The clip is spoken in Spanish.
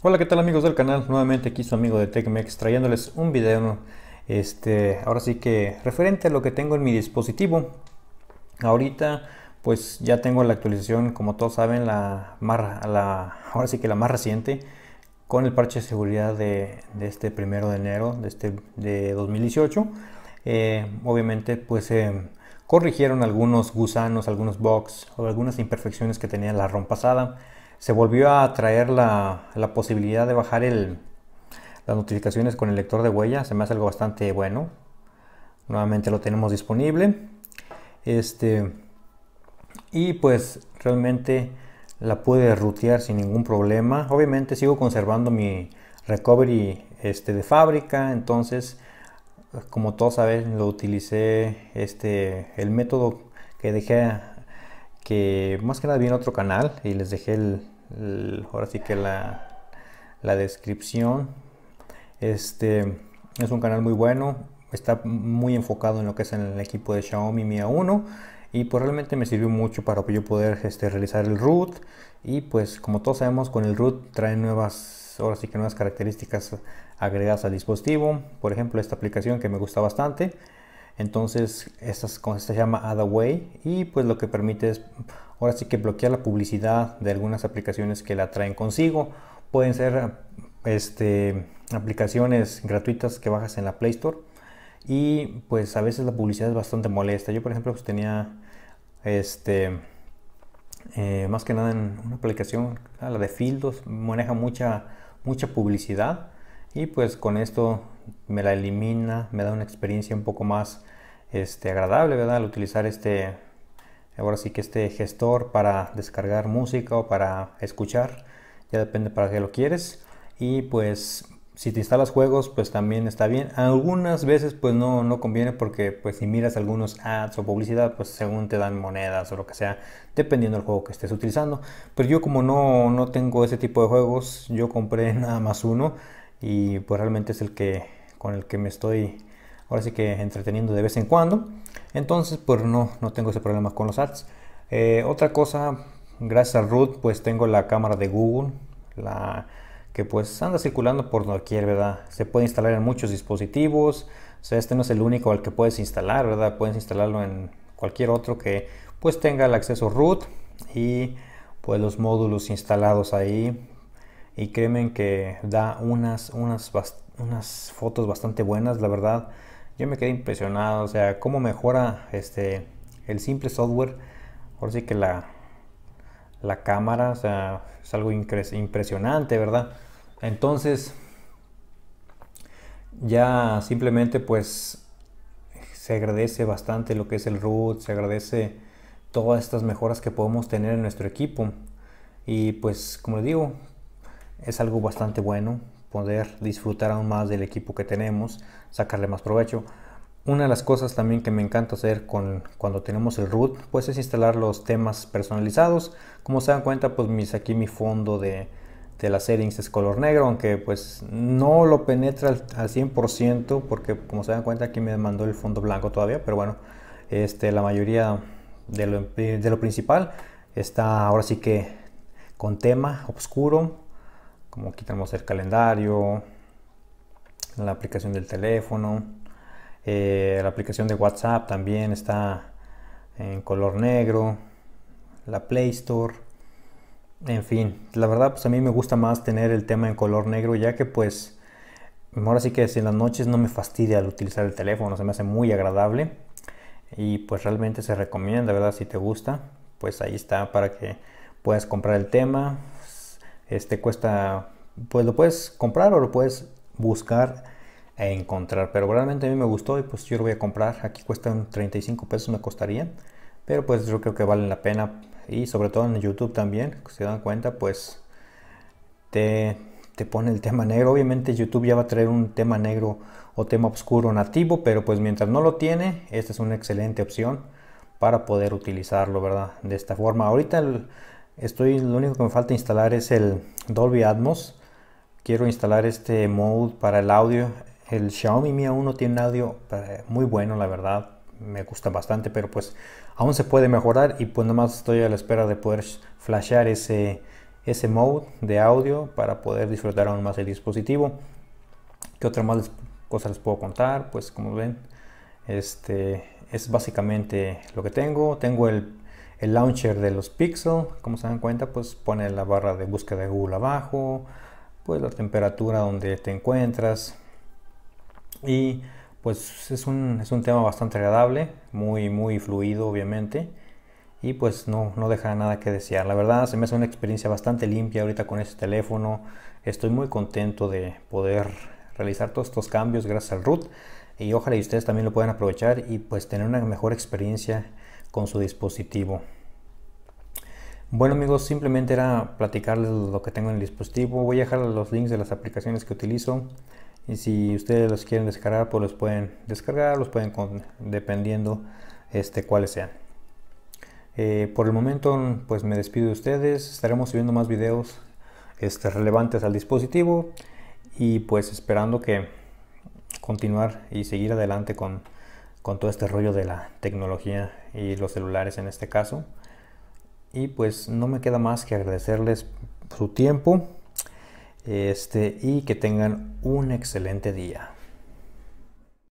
Hola, ¿qué tal amigos del canal? Nuevamente aquí su amigo de Tecmex trayéndoles un video, este, ahora sí que referente a lo que tengo en mi dispositivo. Ahorita pues ya tengo la actualización, como todos saben, la, más, la ahora sí que la más reciente con el parche de seguridad de, este primero de enero de, este, de 2018. Eh, obviamente pues corrigieron algunos gusanos, algunos bugs o algunas imperfecciones que tenía la ROM pasada se volvió a traer la, posibilidad de bajar el, las notificaciones con el lector de huella. Se me hace algo bastante bueno. Nuevamente lo tenemos disponible. Este, y pues realmente la pude rutear sin ningún problema. Obviamente sigo conservando mi recovery este, de fábrica. Entonces, como todos saben, lo utilicé este, el método que dejé más que nada vi en otro canal y les dejé el, ahora sí que la, descripción. Este es un canal muy bueno, está muy enfocado en lo que es el equipo de Xiaomi Mi A1 y pues realmente me sirvió mucho para yo poder este, realizar el root y pues como todos sabemos con el root trae nuevas ahora sí que nuevas características agregadas al dispositivo por ejemplo esta aplicación que me gusta bastante entonces, estas se llama add Away y pues lo que permite es ahora sí que bloquear la publicidad de algunas aplicaciones que la traen consigo. Pueden ser este, aplicaciones gratuitas que bajas en la Play Store y pues a veces la publicidad es bastante molesta. Yo por ejemplo pues tenía este eh, más que nada en una aplicación, la de Fildos, maneja mucha, mucha publicidad y pues con esto me la elimina, me da una experiencia un poco más este, agradable, ¿verdad? Al utilizar este, ahora sí que este gestor para descargar música o para escuchar, ya depende para qué lo quieres. Y pues si te instalas juegos, pues también está bien. Algunas veces pues no, conviene porque pues si miras algunos ads o publicidad, pues según te dan monedas o lo que sea, dependiendo del juego que estés utilizando. Pero yo como no, no tengo ese tipo de juegos, yo compré nada más uno y pues realmente es el que con el que me estoy ahora sí que entreteniendo de vez en cuando. Entonces, pues no, no tengo ese problema con los ads. Eh, otra cosa, gracias a Root, pues tengo la cámara de Google, la que pues anda circulando por cualquier, ¿verdad? Se puede instalar en muchos dispositivos, sea, este no es el único al que puedes instalar, ¿verdad? Puedes instalarlo en cualquier otro que pues tenga el acceso root y pues los módulos instalados ahí y créeme que da unas, unas unas fotos bastante buenas, la verdad. Yo me quedé impresionado, o sea, cómo mejora este el simple software. Ahora sí que la, la cámara, o sea, es algo impresionante, ¿verdad? Entonces, ya simplemente pues se agradece bastante lo que es el root, se agradece todas estas mejoras que podemos tener en nuestro equipo. Y pues, como digo, es algo bastante bueno poder disfrutar aún más del equipo que tenemos, sacarle más provecho. Una de las cosas también que me encanta hacer con, cuando tenemos el root, pues es instalar los temas personalizados. Como se dan cuenta, pues mis, aquí mi fondo de, de las settings es color negro, aunque pues no lo penetra al, 100% porque como se dan cuenta aquí me mandó el fondo blanco todavía, pero bueno, este, la mayoría de lo, de lo principal está ahora sí que con tema oscuro como quitamos el calendario, la aplicación del teléfono, eh, la aplicación de WhatsApp también está en color negro, la Play Store, en fin, la verdad pues a mí me gusta más tener el tema en color negro ya que pues ahora sí que en las noches no me fastidia al utilizar el teléfono, se me hace muy agradable y pues realmente se recomienda, ¿verdad? Si te gusta, pues ahí está para que puedas comprar el tema, este cuesta, pues lo puedes comprar o lo puedes buscar e encontrar. Pero realmente a mí me gustó y pues yo lo voy a comprar. Aquí cuesta 35 pesos me costaría. Pero pues yo creo que vale la pena. Y sobre todo en YouTube también, si se dan cuenta, pues te, te pone el tema negro. Obviamente YouTube ya va a traer un tema negro o tema oscuro nativo, pero pues mientras no lo tiene, esta es una excelente opción para poder utilizarlo, ¿verdad? De esta forma. Ahorita el, Estoy, lo único que me falta instalar es el Dolby Atmos. Quiero instalar este mode para el audio. El Xiaomi Mi A1 tiene un audio eh, muy bueno, la verdad. Me gusta bastante, pero pues aún se puede mejorar y pues nomás más estoy a la espera de poder flashear ese, ese mode de audio para poder disfrutar aún más el dispositivo. ¿Qué otra más cosa les puedo contar? Pues como ven, este es básicamente lo que tengo. Tengo el el launcher de los Pixel, como se dan cuenta, pues pone la barra de búsqueda de Google abajo, pues la temperatura donde te encuentras y pues es un, tema bastante agradable, muy muy fluido obviamente y pues no, no deja nada que desear. La verdad se me hace una experiencia bastante limpia ahorita con este teléfono, estoy muy contento de poder realizar todos estos cambios gracias al root y ojalá y ustedes también lo puedan aprovechar y pues tener una mejor experiencia con su dispositivo. Bueno amigos, simplemente era platicarles lo que tengo en el dispositivo. Voy a dejar los links de las aplicaciones que utilizo. Y si ustedes los quieren descargar, pues los pueden descargar, los pueden dependiendo este, cuáles sean. Eh, por el momento, pues me despido de ustedes. Estaremos subiendo más videos este, relevantes al dispositivo y pues esperando que continuar y seguir adelante con, con todo este rollo de la tecnología y los celulares en este caso. Y pues no me queda más que agradecerles su tiempo este, y que tengan un excelente día.